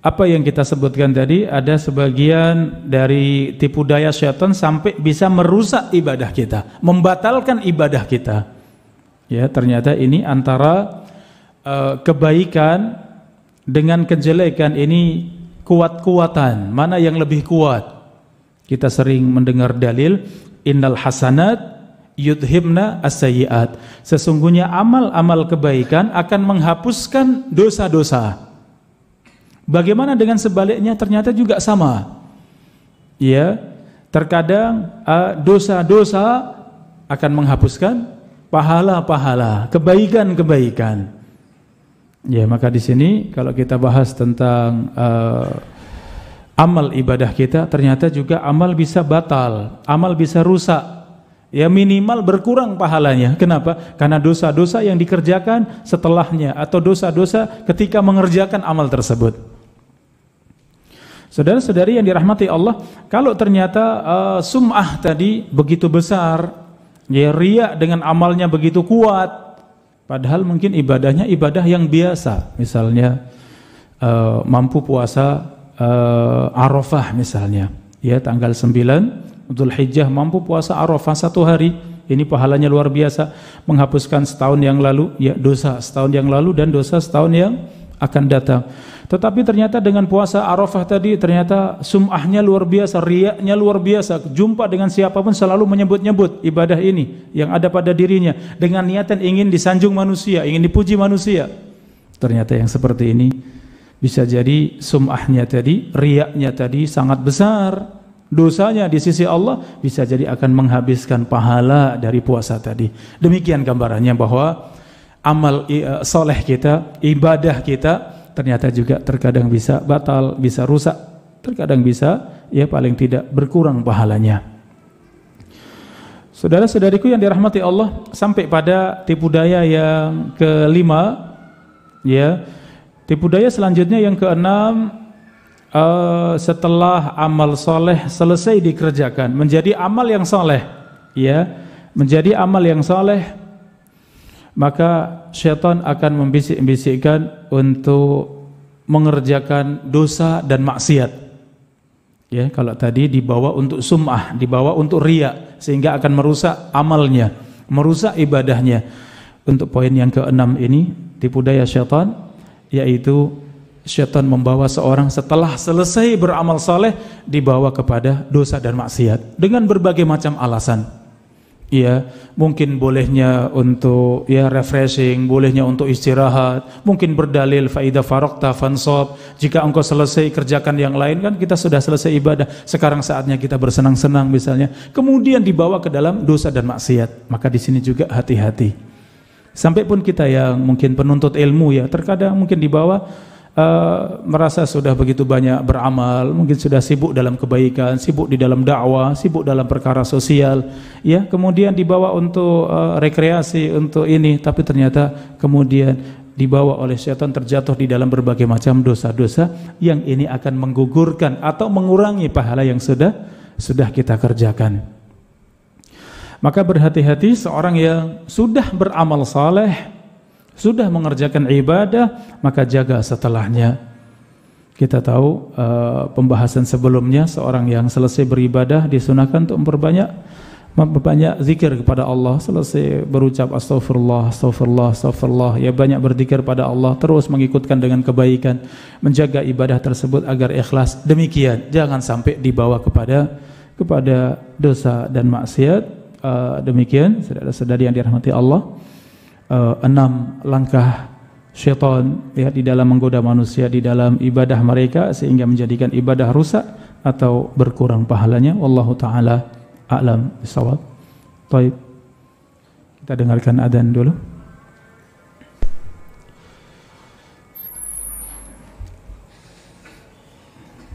apa yang kita sebutkan tadi ada sebagian dari tipu daya syaitan sampai bisa merusak ibadah kita, membatalkan ibadah kita. Ya, ternyata ini antara uh, kebaikan dengan kejelekan ini kuat-kuatan, mana yang lebih kuat? Kita sering mendengar dalil innal hasanat yudhimna, as Sesungguhnya amal-amal kebaikan akan menghapuskan dosa-dosa Bagaimana dengan sebaliknya? Ternyata juga sama. Ya, terkadang dosa-dosa uh, akan menghapuskan pahala-pahala, kebaikan-kebaikan. Ya, maka di sini kalau kita bahas tentang uh, amal ibadah kita, ternyata juga amal bisa batal, amal bisa rusak ya minimal berkurang pahalanya. Kenapa? Karena dosa-dosa yang dikerjakan setelahnya atau dosa-dosa ketika mengerjakan amal tersebut. Saudara-saudari yang dirahmati Allah, kalau ternyata uh, sum'ah tadi begitu besar, ya ria dengan amalnya begitu kuat, padahal mungkin ibadahnya ibadah yang biasa, misalnya uh, mampu puasa uh, Arafah misalnya, ya tanggal 9 Hijjah mampu puasa Arafah satu hari, ini pahalanya luar biasa menghapuskan setahun yang lalu ya dosa setahun yang lalu dan dosa setahun yang akan datang tetapi ternyata dengan puasa Arafah tadi ternyata sumahnya luar biasa, riaknya luar biasa. Jumpa dengan siapapun selalu menyebut-nyebut ibadah ini yang ada pada dirinya dengan niatan ingin disanjung manusia, ingin dipuji manusia. Ternyata yang seperti ini bisa jadi sumahnya tadi, riaknya tadi sangat besar. Dosanya di sisi Allah bisa jadi akan menghabiskan pahala dari puasa tadi. Demikian gambarannya bahwa amal eh, soleh kita, ibadah kita, ternyata juga terkadang bisa batal, bisa rusak, terkadang bisa ya paling tidak berkurang pahalanya. Saudara-saudariku yang dirahmati Allah, sampai pada tipu daya yang kelima ya. Tipu daya selanjutnya yang keenam uh, setelah amal soleh selesai dikerjakan menjadi amal yang soleh ya menjadi amal yang soleh maka syaitan akan membisik-bisikkan untuk mengerjakan dosa dan maksiat. Ya, kalau tadi dibawa untuk sum'ah, dibawa untuk ria, sehingga akan merusak amalnya, merusak ibadahnya. Untuk poin yang keenam ini tipu daya syaitan yaitu syaitan membawa seorang setelah selesai beramal soleh dibawa kepada dosa dan maksiat dengan berbagai macam alasan. Ya mungkin bolehnya untuk ya refreshing, bolehnya untuk istirahat, mungkin berdalil faida farokta fansob. Jika engkau selesai kerjakan yang lain kan kita sudah selesai ibadah. Sekarang saatnya kita bersenang-senang misalnya. Kemudian dibawa ke dalam dosa dan maksiat. Maka di sini juga hati-hati. Sampai pun kita yang mungkin penuntut ilmu ya, terkadang mungkin dibawa Eh, merasa sudah begitu banyak beramal, mungkin sudah sibuk dalam kebaikan, sibuk di dalam dakwah, sibuk dalam perkara sosial, ya kemudian dibawa untuk uh, rekreasi untuk ini, tapi ternyata kemudian dibawa oleh setan terjatuh di dalam berbagai macam dosa-dosa yang ini akan menggugurkan atau mengurangi pahala yang sudah sudah kita kerjakan. Maka berhati-hati seorang yang sudah beramal saleh sudah mengerjakan ibadah maka jaga setelahnya kita tahu eh, pembahasan sebelumnya seorang yang selesai beribadah disunahkan untuk memperbanyak memperbanyak zikir kepada Allah selesai berucap astagfirullah astagfirullah astagfirullah ya banyak berzikir pada Allah terus mengikutkan dengan kebaikan menjaga ibadah tersebut agar ikhlas demikian jangan sampai dibawa kepada kepada dosa dan maksiat uh, demikian saudara-saudari yang dirahmati Allah uh, enam langkah syaitan ya di dalam menggoda manusia di dalam ibadah mereka sehingga menjadikan ibadah rusak atau berkurang pahalanya wallahu taala a'lam bisawab. Baik. Kita dengarkan adzan dulu.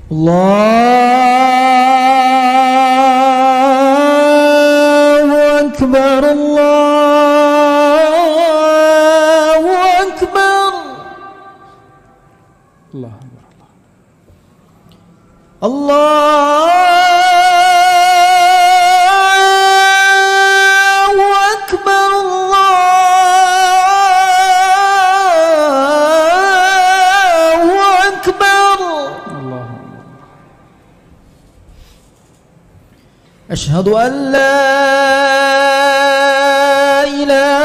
Allah الله أكبر الله أكبر الله أكبر الله أشهد أن لا إله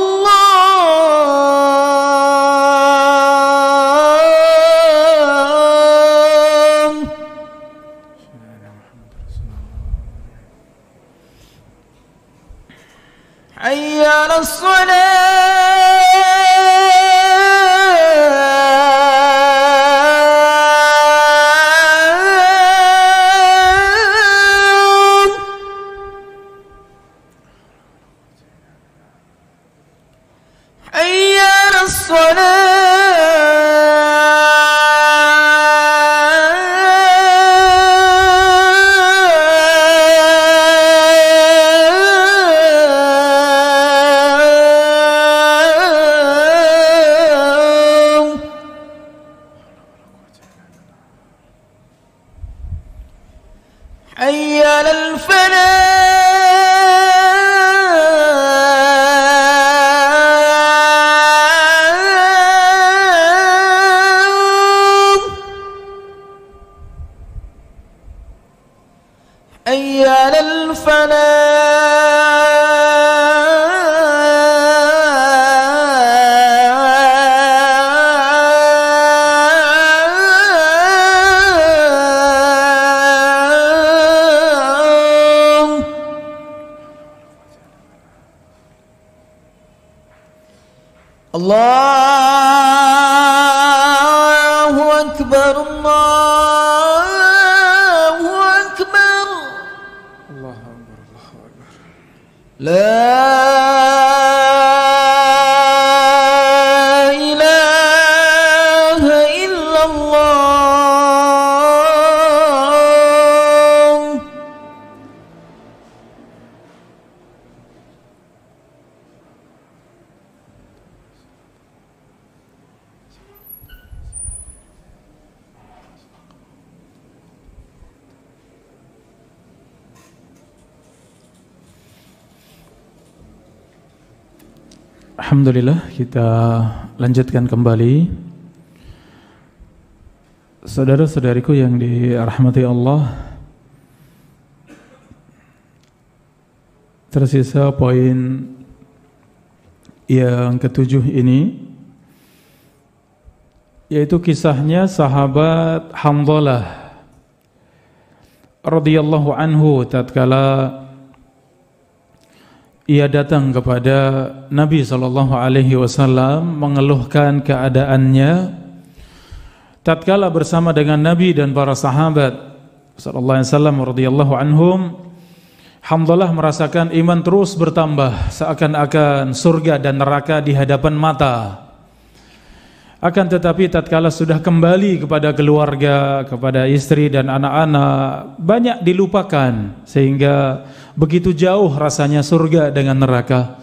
حي على الصلاه Alhamdulillah kita lanjutkan kembali Saudara-saudariku yang dirahmati Allah Tersisa poin yang ketujuh ini Yaitu kisahnya sahabat Hamdalah radhiyallahu anhu tatkala ia datang kepada Nabi Shallallahu Alaihi Wasallam mengeluhkan keadaannya. Tatkala bersama dengan Nabi dan para sahabat Shallallahu Alaihi Wasallam radhiyallahu anhum, alhamdulillah merasakan iman terus bertambah seakan-akan surga dan neraka di hadapan mata. Akan tetapi tatkala sudah kembali kepada keluarga, kepada istri dan anak-anak, banyak dilupakan sehingga Begitu jauh rasanya surga dengan neraka.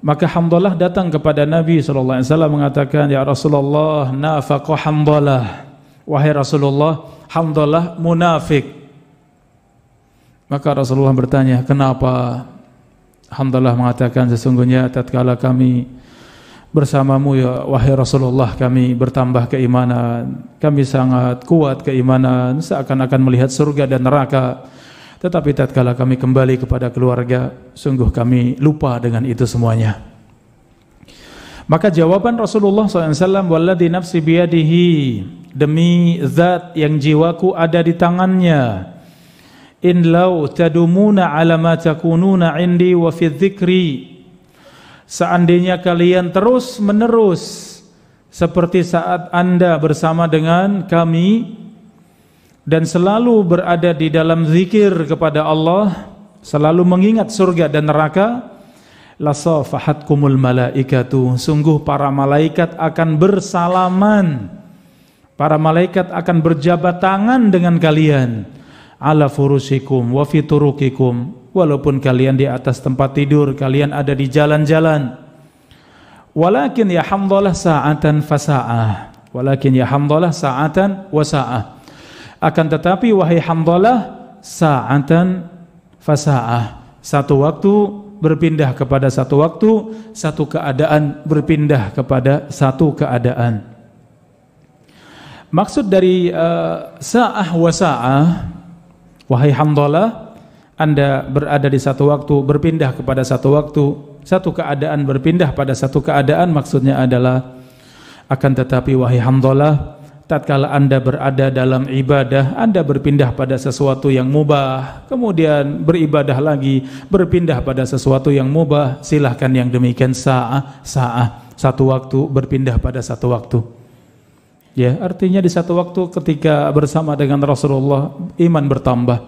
Maka Hamdalah datang kepada Nabi SAW mengatakan, Ya Rasulullah, nafaqo Hamdalah. Wahai Rasulullah, Hamdalah munafik. Maka Rasulullah bertanya, kenapa? Hamdalah mengatakan, sesungguhnya tatkala kami bersamamu ya wahai Rasulullah kami bertambah keimanan kami sangat kuat keimanan seakan-akan melihat surga dan neraka tetapi tatkala kami kembali kepada keluarga, sungguh kami lupa dengan itu semuanya. Maka jawaban Rasulullah SAW, Walladhi nafsi biadihi demi zat yang jiwaku ada di tangannya, in lau tadumuna ala ma takununa indi wa fi dzikri, seandainya kalian terus menerus seperti saat anda bersama dengan kami, dan selalu berada di dalam zikir kepada Allah, selalu mengingat surga dan neraka, lasafahatkumul malaikatu, sungguh para malaikat akan bersalaman. Para malaikat akan berjabat tangan dengan kalian ala furusikum wa fiturukikum walaupun kalian di atas tempat tidur, kalian ada di jalan-jalan. Walakin ya hamdalah sa'atan fasa'ah. Walakin ya hamdalah sa'atan wasa'ah. Akan tetapi wahai Hamdalah sa'atan fasa'ah. Satu waktu berpindah kepada satu waktu, satu keadaan berpindah kepada satu keadaan. Maksud dari uh, sa'ah wa sa'ah wahai Hamdalah Anda berada di satu waktu berpindah kepada satu waktu, satu keadaan berpindah pada satu keadaan maksudnya adalah akan tetapi wahai Hamdalah tatkala Anda berada dalam ibadah, Anda berpindah pada sesuatu yang mubah, kemudian beribadah lagi, berpindah pada sesuatu yang mubah, silahkan yang demikian sa'ah, sa'ah, satu waktu berpindah pada satu waktu. Ya, artinya di satu waktu ketika bersama dengan Rasulullah, iman bertambah.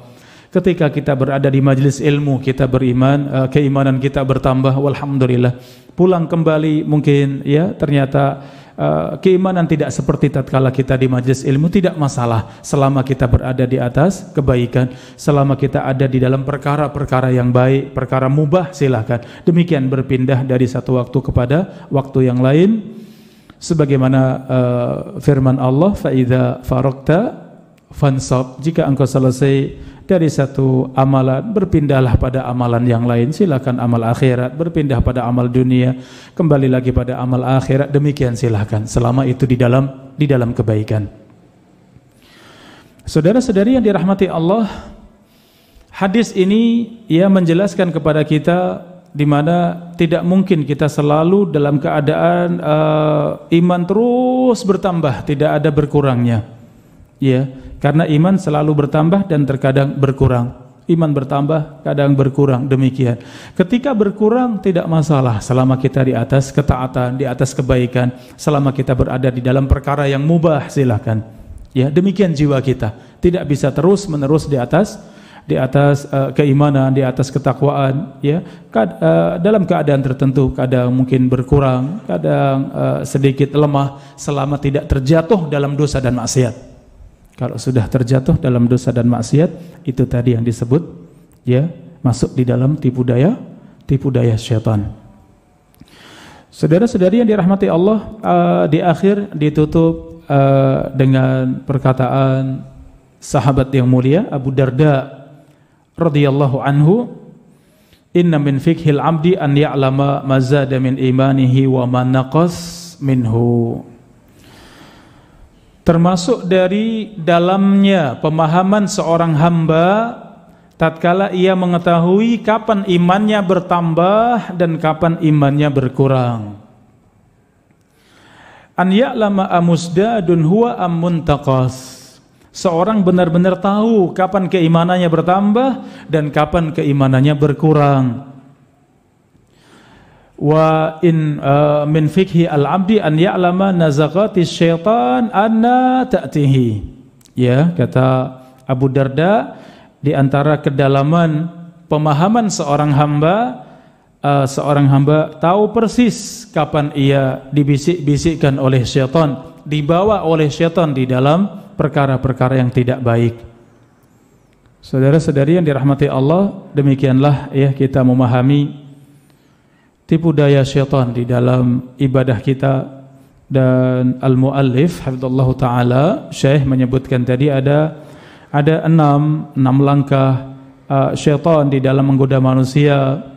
Ketika kita berada di majelis ilmu, kita beriman, eh, keimanan kita bertambah, walhamdulillah. Pulang kembali mungkin ya ternyata Eh, keimanan tidak seperti tatkala kita di majelis ilmu tidak masalah selama kita berada di atas kebaikan, selama kita ada di dalam perkara-perkara yang baik, perkara mubah silahkan. Demikian berpindah dari satu waktu kepada waktu yang lain sebagaimana uh, firman Allah faida farokta fansab jika engkau selesai dari satu amalan berpindahlah pada amalan yang lain silakan amal akhirat berpindah pada amal dunia kembali lagi pada amal akhirat demikian silakan selama itu di dalam di dalam kebaikan Saudara-saudari yang dirahmati Allah hadis ini ia menjelaskan kepada kita di mana tidak mungkin kita selalu dalam keadaan uh, iman terus bertambah tidak ada berkurangnya ya karena iman selalu bertambah dan terkadang berkurang. Iman bertambah, kadang berkurang, demikian. Ketika berkurang tidak masalah selama kita di atas ketaatan, di atas kebaikan, selama kita berada di dalam perkara yang mubah silahkan. Ya, demikian jiwa kita. Tidak bisa terus-menerus di atas di atas uh, keimanan, di atas ketakwaan, ya. Kad, uh, dalam keadaan tertentu kadang mungkin berkurang, kadang uh, sedikit lemah selama tidak terjatuh dalam dosa dan maksiat. Kalau sudah terjatuh dalam dosa dan maksiat, itu tadi yang disebut ya masuk di dalam tipu daya tipu daya setan. Saudara-saudari yang dirahmati Allah, uh, di akhir ditutup uh, dengan perkataan sahabat yang mulia Abu Darda radhiyallahu anhu, "Inna min fikhil 'abdi an ya'lama mazada min imanihi wa ma naqas minhu." Termasuk dari dalamnya pemahaman seorang hamba tatkala ia mengetahui kapan imannya bertambah dan kapan imannya berkurang. An ya'lama amusdadun huwa ammuntaqas. Seorang benar-benar tahu kapan keimanannya bertambah dan kapan keimanannya berkurang wa in uh, min fikhi al-abdi an ya'lama nazaqati syaitan anna ta'tihi. Ya, kata Abu Darda di antara kedalaman pemahaman seorang hamba uh, seorang hamba tahu persis kapan ia dibisik-bisikkan oleh syaitan, dibawa oleh syaitan di dalam perkara-perkara yang tidak baik. Saudara-saudari yang dirahmati Allah, demikianlah ya kita memahami tipu daya syaitan di dalam ibadah kita dan al-muallif hafizallah taala Syekh menyebutkan tadi ada ada enam enam langkah uh, syaitan di dalam menggoda manusia.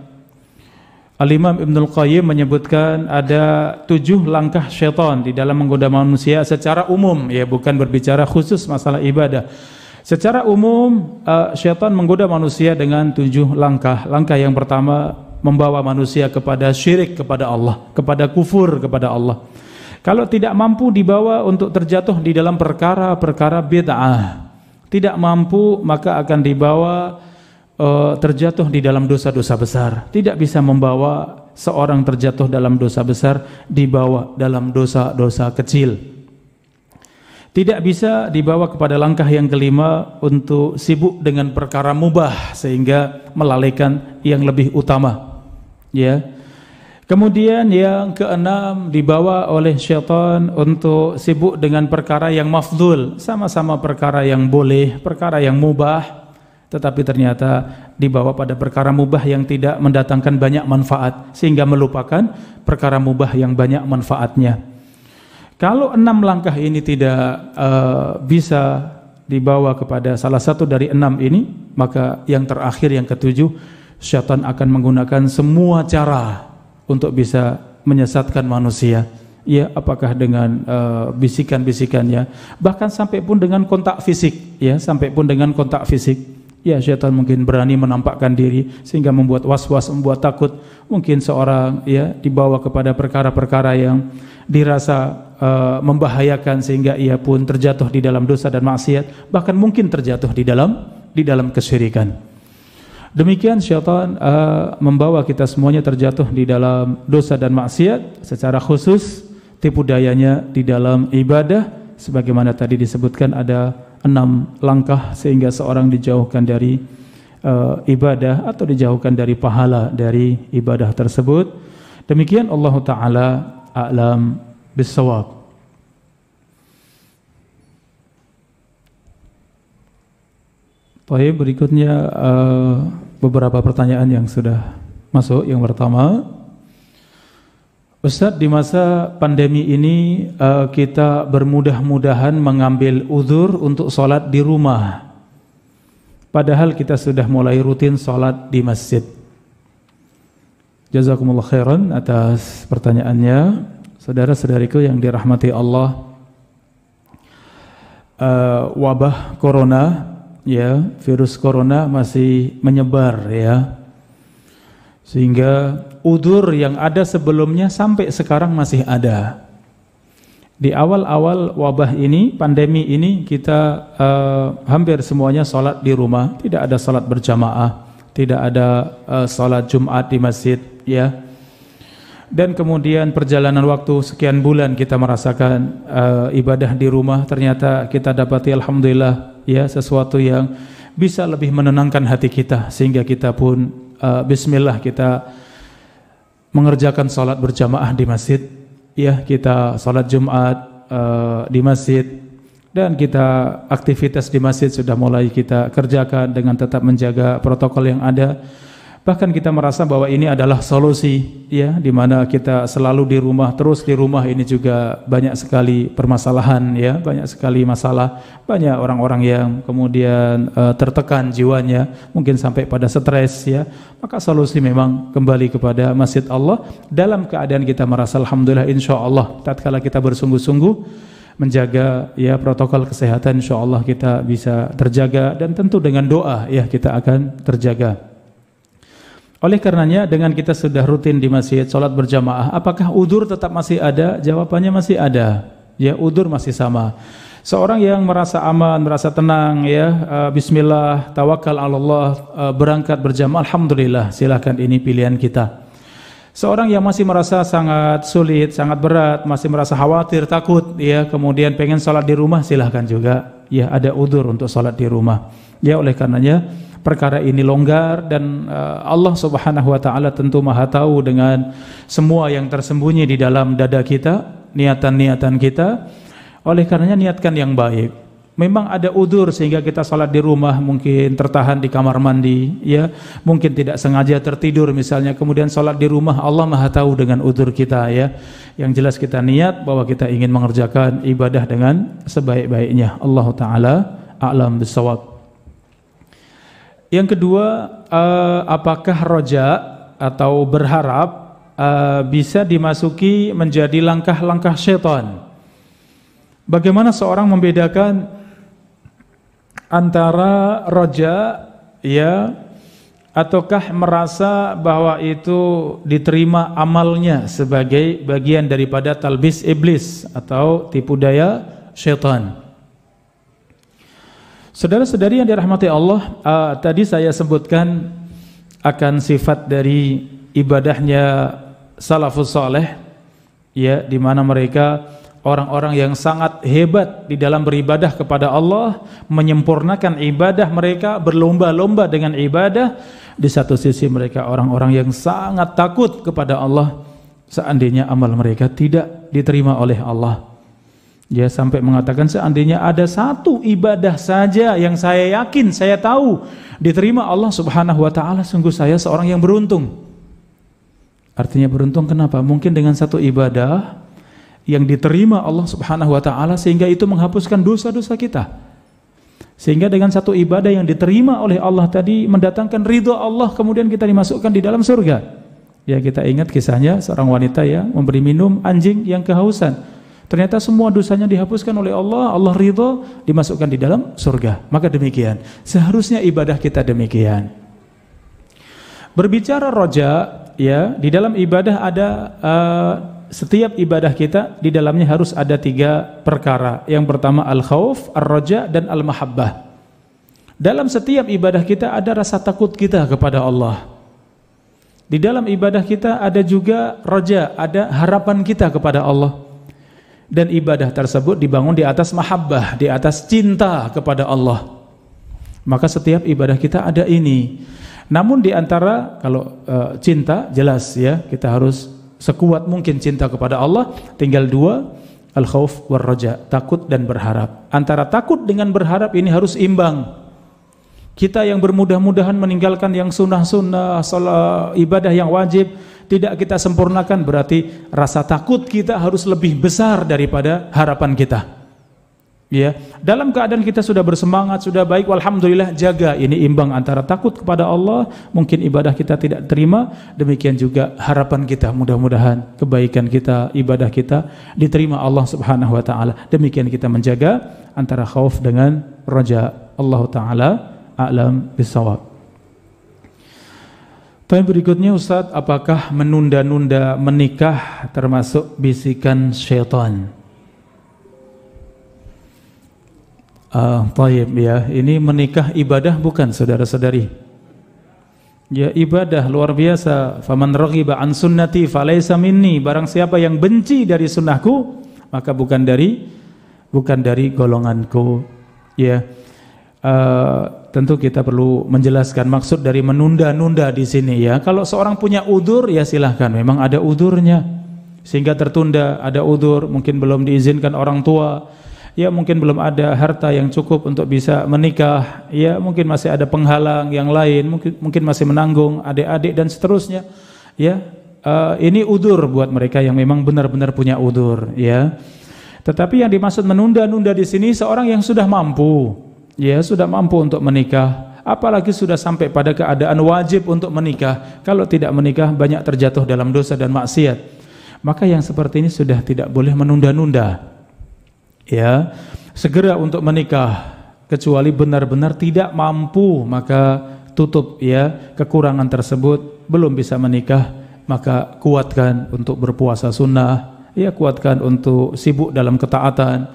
Al-Imam Ibn Al-Qayyim menyebutkan ada tujuh langkah syaitan di dalam menggoda manusia secara umum, ya bukan berbicara khusus masalah ibadah. Secara umum, uh, syaitan menggoda manusia dengan tujuh langkah. Langkah yang pertama membawa manusia kepada syirik kepada Allah, kepada kufur kepada Allah. Kalau tidak mampu dibawa untuk terjatuh di dalam perkara-perkara bid'ah, tidak mampu maka akan dibawa uh, terjatuh di dalam dosa-dosa besar. Tidak bisa membawa seorang terjatuh dalam dosa besar dibawa dalam dosa-dosa kecil. Tidak bisa dibawa kepada langkah yang kelima untuk sibuk dengan perkara mubah sehingga melalaikan yang lebih utama. Ya. Kemudian yang keenam dibawa oleh syaitan untuk sibuk dengan perkara yang mafdul, sama-sama perkara yang boleh, perkara yang mubah, tetapi ternyata dibawa pada perkara mubah yang tidak mendatangkan banyak manfaat sehingga melupakan perkara mubah yang banyak manfaatnya. Kalau enam langkah ini tidak uh, bisa dibawa kepada salah satu dari enam ini, maka yang terakhir yang ketujuh, syaitan akan menggunakan semua cara untuk bisa menyesatkan manusia. Ya, apakah dengan uh, bisikan-bisikannya, bahkan sampai pun dengan kontak fisik, ya, sampai pun dengan kontak fisik. Ya syaitan mungkin berani menampakkan diri sehingga membuat was-was, membuat takut. Mungkin seorang ya dibawa kepada perkara-perkara yang dirasa uh, membahayakan sehingga ia pun terjatuh di dalam dosa dan maksiat, bahkan mungkin terjatuh di dalam di dalam kesyirikan. Demikian syaitan uh, membawa kita semuanya terjatuh di dalam dosa dan maksiat secara khusus tipu dayanya di dalam ibadah sebagaimana tadi disebutkan ada enam langkah sehingga seorang dijauhkan dari uh, ibadah atau dijauhkan dari pahala dari ibadah tersebut. Demikian Allah Ta'ala a'lam bisawab. Baik, berikutnya uh, beberapa pertanyaan yang sudah masuk. Yang pertama, Ustadz, di masa pandemi ini uh, kita bermudah-mudahan mengambil uzur untuk sholat di rumah. Padahal kita sudah mulai rutin sholat di masjid. Jazakumullah khairan atas pertanyaannya. Saudara-saudariku yang dirahmati Allah, uh, wabah corona, ya virus corona masih menyebar ya sehingga udur yang ada sebelumnya sampai sekarang masih ada. Di awal-awal wabah ini, pandemi ini kita uh, hampir semuanya sholat di rumah, tidak ada sholat berjamaah, tidak ada uh, sholat Jumat di masjid, ya. Dan kemudian perjalanan waktu sekian bulan kita merasakan uh, ibadah di rumah, ternyata kita dapati alhamdulillah ya sesuatu yang bisa lebih menenangkan hati kita sehingga kita pun uh, bismillah kita mengerjakan sholat berjamaah di masjid ya kita sholat Jumat uh, di masjid dan kita aktivitas di masjid sudah mulai kita kerjakan dengan tetap menjaga protokol yang ada bahkan kita merasa bahwa ini adalah solusi ya di mana kita selalu di rumah terus di rumah ini juga banyak sekali permasalahan ya banyak sekali masalah banyak orang-orang yang kemudian uh, tertekan jiwanya mungkin sampai pada stres ya maka solusi memang kembali kepada masjid Allah dalam keadaan kita merasa alhamdulillah insya Allah tatkala kita bersungguh-sungguh menjaga ya protokol kesehatan insya Allah kita bisa terjaga dan tentu dengan doa ya kita akan terjaga. Oleh karenanya dengan kita sudah rutin di masjid sholat berjamaah, apakah udur tetap masih ada? Jawabannya masih ada. Ya udur masih sama. Seorang yang merasa aman, merasa tenang, ya eh, Bismillah, tawakal Allah, eh, berangkat berjamaah, Alhamdulillah. Silahkan ini pilihan kita. Seorang yang masih merasa sangat sulit, sangat berat, masih merasa khawatir, takut, ya, kemudian pengen sholat di rumah, silahkan juga, ya, ada udur untuk sholat di rumah. Ya, oleh karenanya, perkara ini longgar dan eh, Allah Subhanahu wa taala tentu Maha tahu dengan semua yang tersembunyi di dalam dada kita, niatan-niatan kita. Oleh karenanya niatkan yang baik. Memang ada udur sehingga kita salat di rumah mungkin tertahan di kamar mandi ya, mungkin tidak sengaja tertidur misalnya kemudian salat di rumah Allah Maha tahu dengan udur kita ya. Yang jelas kita niat bahwa kita ingin mengerjakan ibadah dengan sebaik-baiknya. Allah taala a'lam bisawab. Yang kedua, eh, apakah roja atau berharap eh, bisa dimasuki menjadi langkah-langkah setan? Bagaimana seorang membedakan antara roja ya ataukah merasa bahwa itu diterima amalnya sebagai bagian daripada talbis iblis atau tipu daya setan? Saudara-saudari yang dirahmati Allah, uh, tadi saya sebutkan akan sifat dari ibadahnya salafus saleh ya di mana mereka orang-orang yang sangat hebat di dalam beribadah kepada Allah, menyempurnakan ibadah mereka, berlomba-lomba dengan ibadah. Di satu sisi mereka orang-orang yang sangat takut kepada Allah seandainya amal mereka tidak diterima oleh Allah. Dia sampai mengatakan seandainya ada satu ibadah saja yang saya yakin, saya tahu diterima Allah Subhanahu wa taala, sungguh saya seorang yang beruntung. Artinya beruntung kenapa? Mungkin dengan satu ibadah yang diterima Allah Subhanahu wa taala sehingga itu menghapuskan dosa-dosa kita. Sehingga dengan satu ibadah yang diterima oleh Allah tadi mendatangkan ridho Allah kemudian kita dimasukkan di dalam surga. Ya kita ingat kisahnya seorang wanita ya memberi minum anjing yang kehausan. Ternyata semua dosanya dihapuskan oleh Allah, Allah ridho, dimasukkan di dalam surga. Maka demikian. Seharusnya ibadah kita demikian. Berbicara roja, ya, di dalam ibadah ada uh, setiap ibadah kita di dalamnya harus ada tiga perkara. Yang pertama al khawf, ar roja, dan al-mahabbah. Dalam setiap ibadah kita ada rasa takut kita kepada Allah. Di dalam ibadah kita ada juga roja, ada harapan kita kepada Allah dan ibadah tersebut dibangun di atas mahabbah, di atas cinta kepada Allah. Maka setiap ibadah kita ada ini. Namun di antara kalau e, cinta jelas ya, kita harus sekuat mungkin cinta kepada Allah, tinggal dua, al khauf war raja, takut dan berharap. Antara takut dengan berharap ini harus imbang. Kita yang bermudah-mudahan meninggalkan yang sunnah-sunnah, ibadah yang wajib, tidak kita sempurnakan berarti rasa takut kita harus lebih besar daripada harapan kita. Ya, dalam keadaan kita sudah bersemangat, sudah baik, alhamdulillah jaga ini imbang antara takut kepada Allah, mungkin ibadah kita tidak terima, demikian juga harapan kita mudah-mudahan kebaikan kita, ibadah kita diterima Allah Subhanahu wa taala. Demikian kita menjaga antara khauf dengan raja. Allah taala a'lam bisawab. Tanya berikutnya Ustadz, apakah menunda-nunda menikah termasuk bisikan syaitan? Uh, taib ya, ini menikah ibadah bukan saudara-saudari? Ya ibadah luar biasa. Faman raghiba an sunnati falaysa minni. Barang siapa yang benci dari sunnahku, maka bukan dari bukan dari golonganku. Ya. Eh, tentu kita perlu menjelaskan maksud dari menunda-nunda di sini ya. Kalau seorang punya udur ya silahkan, memang ada udurnya sehingga tertunda, ada udur, mungkin belum diizinkan orang tua, ya mungkin belum ada harta yang cukup untuk bisa menikah, ya mungkin masih ada penghalang yang lain, mungkin mungkin masih menanggung adik-adik dan seterusnya, ya uh, ini udur buat mereka yang memang benar-benar punya udur, ya. Tetapi yang dimaksud menunda-nunda di sini seorang yang sudah mampu, ya sudah mampu untuk menikah apalagi sudah sampai pada keadaan wajib untuk menikah kalau tidak menikah banyak terjatuh dalam dosa dan maksiat maka yang seperti ini sudah tidak boleh menunda-nunda ya segera untuk menikah kecuali benar-benar tidak mampu maka tutup ya kekurangan tersebut belum bisa menikah maka kuatkan untuk berpuasa sunnah ya kuatkan untuk sibuk dalam ketaatan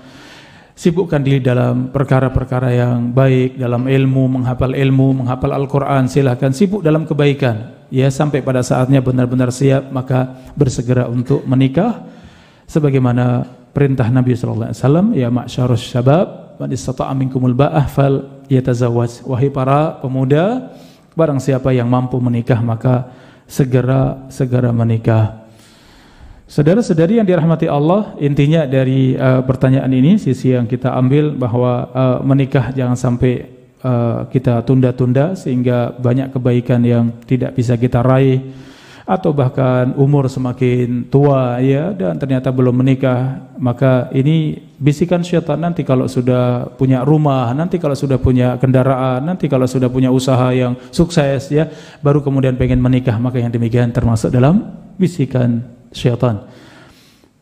sibukkan diri dalam perkara-perkara yang baik, dalam ilmu, menghafal ilmu, menghafal Al-Quran, silahkan sibuk dalam kebaikan. Ya, sampai pada saatnya benar-benar siap, maka bersegera untuk menikah. Sebagaimana perintah Nabi SAW, ya ma'asyarus syabab, man istata'a minkumul ba'ah fal yatazawaj. Wahai para pemuda, barang siapa yang mampu menikah, maka segera, segera menikah. Saudara-saudari yang dirahmati Allah, intinya dari uh, pertanyaan ini sisi yang kita ambil bahwa uh, menikah jangan sampai uh, kita tunda-tunda sehingga banyak kebaikan yang tidak bisa kita raih atau bahkan umur semakin tua ya dan ternyata belum menikah, maka ini bisikan syaitan nanti kalau sudah punya rumah, nanti kalau sudah punya kendaraan, nanti kalau sudah punya usaha yang sukses ya, baru kemudian pengen menikah, maka yang demikian termasuk dalam bisikan syaitan.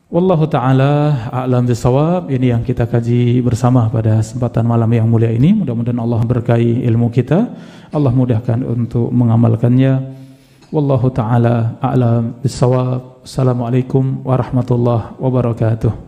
Wallahu ta'ala a'lam bisawab ini yang kita kaji bersama pada kesempatan malam yang mulia ini mudah-mudahan Allah berkahi ilmu kita Allah mudahkan untuk mengamalkannya Wallahu ta'ala a'lam bisawab Assalamualaikum warahmatullahi wabarakatuh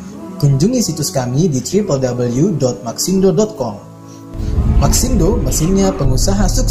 Kunjungi situs kami di www.maxindo.com. Maxindo, mesinnya pengusaha sukses.